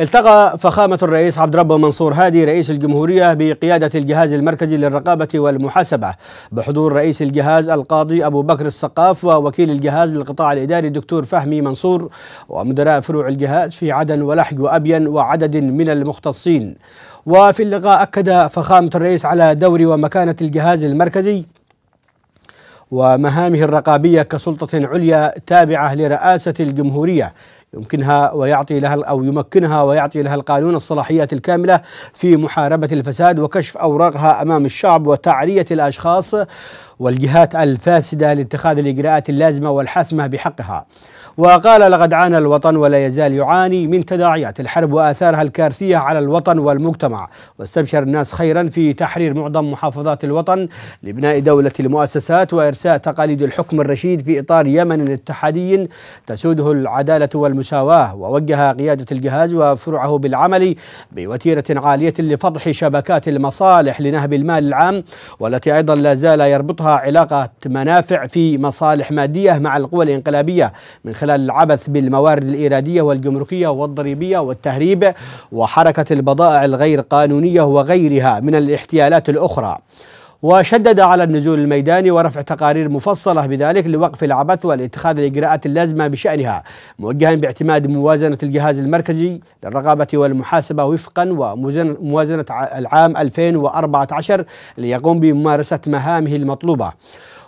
التقى فخامة الرئيس عبد ربه منصور هادي رئيس الجمهورية بقيادة الجهاز المركزي للرقابة والمحاسبة بحضور رئيس الجهاز القاضي أبو بكر السقاف ووكيل الجهاز للقطاع الإداري الدكتور فهمي منصور ومدراء فروع الجهاز في عدن ولحج وأبين وعدد من المختصين وفي اللقاء أكد فخامة الرئيس على دور ومكانة الجهاز المركزي ومهامه الرقابية كسلطة عليا تابعة لرئاسة الجمهورية يمكنها ويعطي لها أو يمكنها ويعطي لها القانون الصلاحيات الكاملة في محاربة الفساد وكشف أوراقها أمام الشعب وتعرية الأشخاص والجهات الفاسدة لاتخاذ الإجراءات اللازمة والحاسمة بحقها وقال لقد عانى الوطن ولا يزال يعاني من تداعيات الحرب وآثارها الكارثية على الوطن والمجتمع واستبشر الناس خيرا في تحرير معظم محافظات الوطن لبناء دولة المؤسسات وإرساء تقاليد الحكم الرشيد في إطار يمن اتحادي تسوده العدالة والمساواة ووجه قيادة الجهاز وفرعه بالعمل بوتيرة عالية لفضح شبكات المصالح لنهب المال العام والتي أيضا لا زال يربطها علاقة منافع في مصالح مادية مع القوى الانقلابية من خلال خلال العبث بالموارد الإيرادية والجمركية والضريبية والتهريب وحركة البضائع الغير قانونية وغيرها من الاحتيالات الأخرى وشدد على النزول الميداني ورفع تقارير مفصلة بذلك لوقف العبث والاتخاذ الإجراءات اللازمة بشأنها موجها باعتماد موازنة الجهاز المركزي للرقابة والمحاسبة وفقا وموازنة العام 2014 ليقوم بممارسة مهامه المطلوبة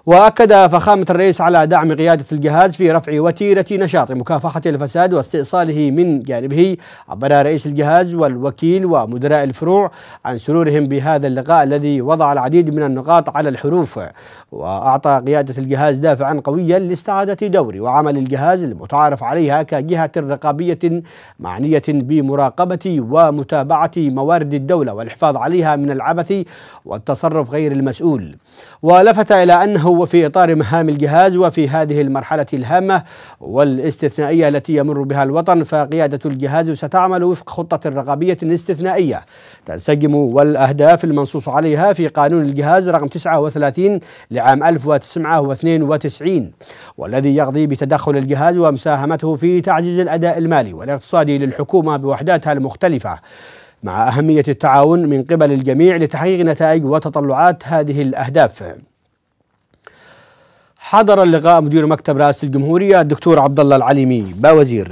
وأكد فخامة الرئيس على دعم قيادة الجهاز في رفع وتيرة نشاط مكافحة الفساد واستئصاله من جانبه عبر رئيس الجهاز والوكيل ومدراء الفروع عن سرورهم بهذا اللقاء الذي وضع العديد من النقاط على الحروف وأعطى قيادة الجهاز دافعا قويا لاستعادة دور وعمل الجهاز المتعارف عليها كجهة رقابية معنية بمراقبة ومتابعة موارد الدولة والحفاظ عليها من العبث والتصرف غير المسؤول ولفت إلى أنه هو في إطار مهام الجهاز وفي هذه المرحلة الهامة والاستثنائية التي يمر بها الوطن فقيادة الجهاز ستعمل وفق خطة رقابية استثنائية تنسجم والأهداف المنصوص عليها في قانون الجهاز رقم 39 لعام 1992 والذي يقضي بتدخل الجهاز ومساهمته في تعزيز الأداء المالي والاقتصادي للحكومة بوحداتها المختلفة مع أهمية التعاون من قبل الجميع لتحقيق نتائج وتطلعات هذه الأهداف حضر اللقاء مدير مكتب رئاسة الجمهورية الدكتور عبد الله العليمي باوزير